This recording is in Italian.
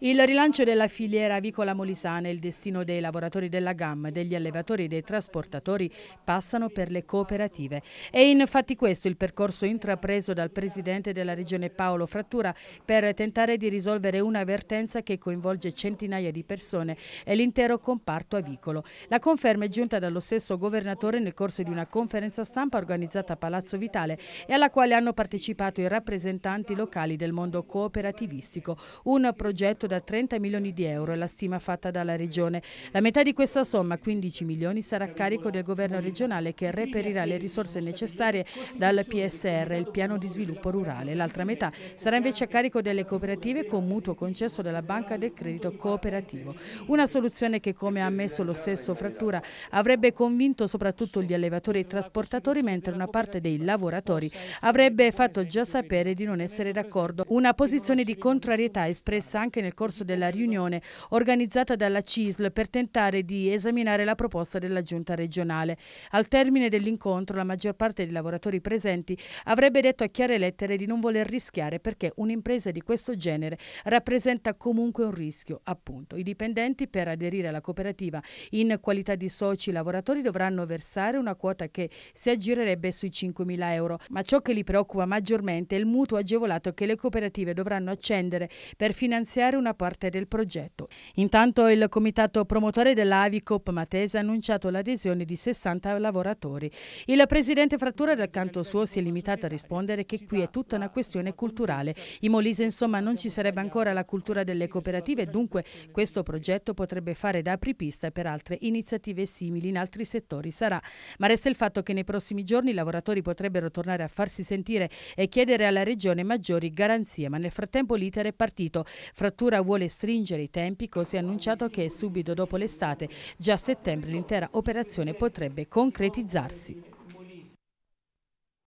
Il rilancio della filiera avicola molisana e il destino dei lavoratori della GAM, degli allevatori e dei trasportatori passano per le cooperative. È infatti questo il percorso intrapreso dal presidente della regione Paolo Frattura per tentare di risolvere una vertenza che coinvolge centinaia di persone e l'intero comparto avicolo. La conferma è giunta dallo stesso governatore nel corso di una conferenza stampa organizzata a Palazzo Vitale e alla quale hanno partecipato i rappresentanti locali del mondo cooperativistico, un progetto da 30 milioni di euro, è la stima fatta dalla Regione. La metà di questa somma, 15 milioni, sarà a carico del governo regionale che reperirà le risorse necessarie dal PSR, il piano di sviluppo rurale. L'altra metà sarà invece a carico delle cooperative con mutuo concesso dalla Banca del Credito Cooperativo. Una soluzione che, come ha ammesso lo stesso Frattura, avrebbe convinto soprattutto gli allevatori e i trasportatori, mentre una parte dei lavoratori avrebbe fatto già sapere di non essere d'accordo. Una posizione di contrarietà espressa anche nel corso della riunione organizzata dalla CISL per tentare di esaminare la proposta della giunta regionale. Al termine dell'incontro la maggior parte dei lavoratori presenti avrebbe detto a chiare lettere di non voler rischiare perché un'impresa di questo genere rappresenta comunque un rischio. Appunto, i dipendenti per aderire alla cooperativa in qualità di soci lavoratori dovranno versare una quota che si aggirerebbe sui 5.000 euro, ma ciò che li preoccupa maggiormente è il mutuo agevolato che le cooperative dovranno accendere per finanziare una una parte del progetto. Intanto il comitato promotore dell'Avicop Matese ha annunciato l'adesione di 60 lavoratori. Il presidente Frattura dal canto suo si è limitato a rispondere che qui è tutta una questione culturale. In Molise insomma non ci sarebbe ancora la cultura delle cooperative e dunque questo progetto potrebbe fare da apripista per altre iniziative simili in altri settori sarà. Ma resta il fatto che nei prossimi giorni i lavoratori potrebbero tornare a farsi sentire e chiedere alla Regione maggiori garanzie, ma nel frattempo l'iter è partito. Frattura Ora vuole stringere i tempi, così ha annunciato che subito dopo l'estate, già a settembre, l'intera operazione potrebbe concretizzarsi.